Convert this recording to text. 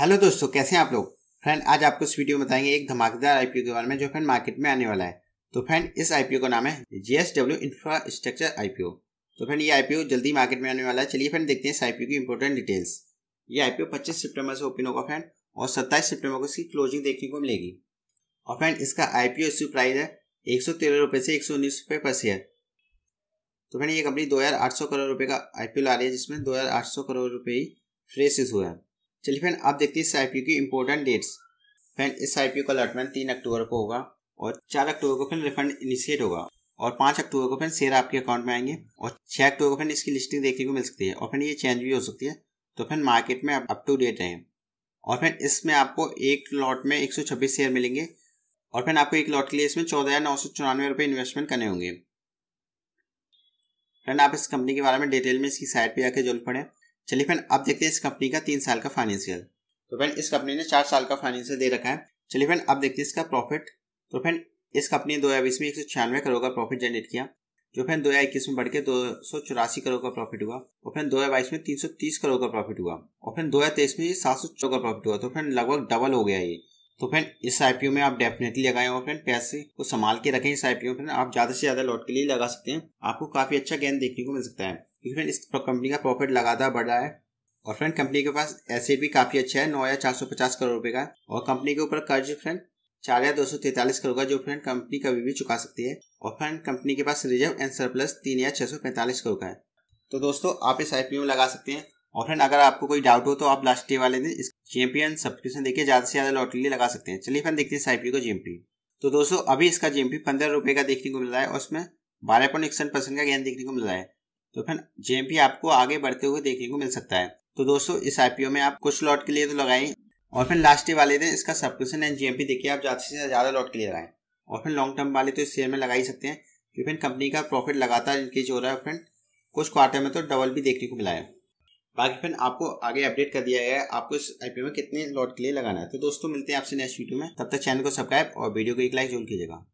hello दोस्तों कैसे हैं आप लोग फ्रेंड आज आपको इस वीडियो में बताएंगे एक धमाकेदार आईपीओ के बारे में जो फ्रेंड मार्केट में आने वाला है तो फ्रेंड इस आईपीओ का नाम है जीएसडब्ल्यू इंफ्रास्ट्रक्चर आईपीओ तो फ्रेंड ये आईपीओ जल्दी मार्केट में आने वाला है चलिए फ्रेंड देखते हैं इस आईपीओ की इंपॉर्टेंट डिटेल्स ये आईपीओ पच्चीस सेप्टेम्बर से ओपन होगा फ्रेंड और सत्ताईस सेप्टेम्बर को इसकी क्लोजिंग देखने को मिलेगी और फ्रेंड इसका आईपीओ इश्यू प्राइस है एक सौ तेरह रुपये से एक सौ उन्नीस रुपये पर शेयर तो फ्रेंड ये कंपनी दो हजार आठ सौ करोड़ रुपये का आईपीओ ला रही है जिसमें दो हजार आठ सौ करोड़ रुपये ही फ्रेश हुआ है चलिए फ्रेंड आप देखते हैं इस आई की इम्पोर्टेंट डेट्स फ्रेंड इस आई का अलॉटमेंट तीन अक्टूबर को होगा और चार अक्टूबर को फिर रिफंड इनिशिएट होगा और पाँच अक्टूबर को फिर शेयर आपके अकाउंट में आएंगे और छः अक्टूबर को फिर इसकी लिस्टिंग देखने को मिल सकती है और फिर ये चेंज भी हो सकती है तो फिर मार्केट में अप टू डेट रहें और फिर इसमें आपको एक लॉट में एक सौ छब्बीस शेयर मिलेंगे और फिर आपको एक लॉट के लिए इसमें चौदह हज़ार नौ सौ चौरानवे रुपये इन्वेस्टमेंट करने होंगे फ्रेंड आप इस कंपनी के बारे में डिटेल में इसकी साइट पे आकर जरूर पढ़ें चलिए फ्रेंड अब देखते हैं इस कंपनी का तीन साल का फाइनेंशियल तो फ्रेंड इस कंपनी ने चार साल का फाइनेंशियल दे रखा है चलिए फ्रेंड अब देखते हैं इसका प्रॉफिट तो फ्रेंड इस कंपनी ने दो हजार बीस में एक सौ छियानवे करोड़ का प्रॉफिट जनरेट किया जो फ्रेंड दो हजार इक्कीस में के दो सौ चौरासी करोड़ का प्रॉफिट हुआ और फ्रेंड दो हजार बाईस में तीन सौ तीस करोड़ का प्रॉफिट हुआ और फ्रेंड दो हजार तेईस में सात सौ का प्रॉफिट हुआ तो फ्रेंड लगभग डबल हो गया ये तो फ्रेंड इस आईपीओ में आप डेफिनेटली लगाए और फ्रेंड पैसे को संभाल के रखें इस आईपीओ में आप ज्यादा से ज्यादा लॉट के लिए लगा सकते हैं आपको काफी अच्छा गेंद देखने को मिल सकता है इवन इस कंपनी का प्रॉफिट लगातार बढ़ा है और फ्रेंड कंपनी के पास ऐसे भी काफ़ी अच्छा है नौ हजार चार सौ पचास करोड़ रुपए का और कंपनी के ऊपर कर्ज फ्रेंड चार हजार दो सौ तैतालीस करोड़ का जो फ्रेंड कंपनी कभी भी चुका सकती है और फ्रेंड कंपनी के पास रिजर्व एंड सरप्लस तीन हजार छह सौ पैंतालीस करोड़ का है तो दोस्तों आप इस आईपीओ में लगा सकते हैं और फ्रेंड अगर आपको कोई डाउट हो तो आप लास्ट डे वाले दिन इस चैंपियन सब्सक्रिप्शन देखिए ज़्यादा से ज़्यादा लॉटरी लगा सकते हैं चलिए फ्रेंड देखते हैं इस आईपीओ को जेएमपी तो दोस्तों अभी इसका जीएमपी पंद्रह रुपए का देखने को मिल रहा है और उसमें बारह पॉइंट इकसठ परसेंट का गेंद देखने को मिल रहा है तो फिर जेएमपी आपको आगे बढ़ते हुए देखने को मिल सकता है तो दोस्तों इस आईपीओ में आप कुछ लॉट के लिए तो लगाएं और फिर लास्ट डे वाले दिन इसका सब्सक्रिप्शन एंड जीएमपी देखिए आप ज़्यादा से ज़्यादा लॉट के लिए लगाएं और फिर लॉन्ग टर्म वाले तो इस शेयर में लगा ही सकते हैं क्योंकि फिर कंपनी का प्रॉफिट लगातार इंक्रीज हो रहा है फिर कुछ क्वार्टर में तो डबल भी देखने को मिला है बाकी फिर आपको आगे अपडेट कर दिया गया है आपको इस आईपीओ में कितने लॉट के लिए लगाना है तो दोस्तों मिलते हैं आपसे नेक्स्ट वीडियो में तब तक चैनल को सब्सक्राइब और वीडियो को एक लाइक जरूर कीजिएगा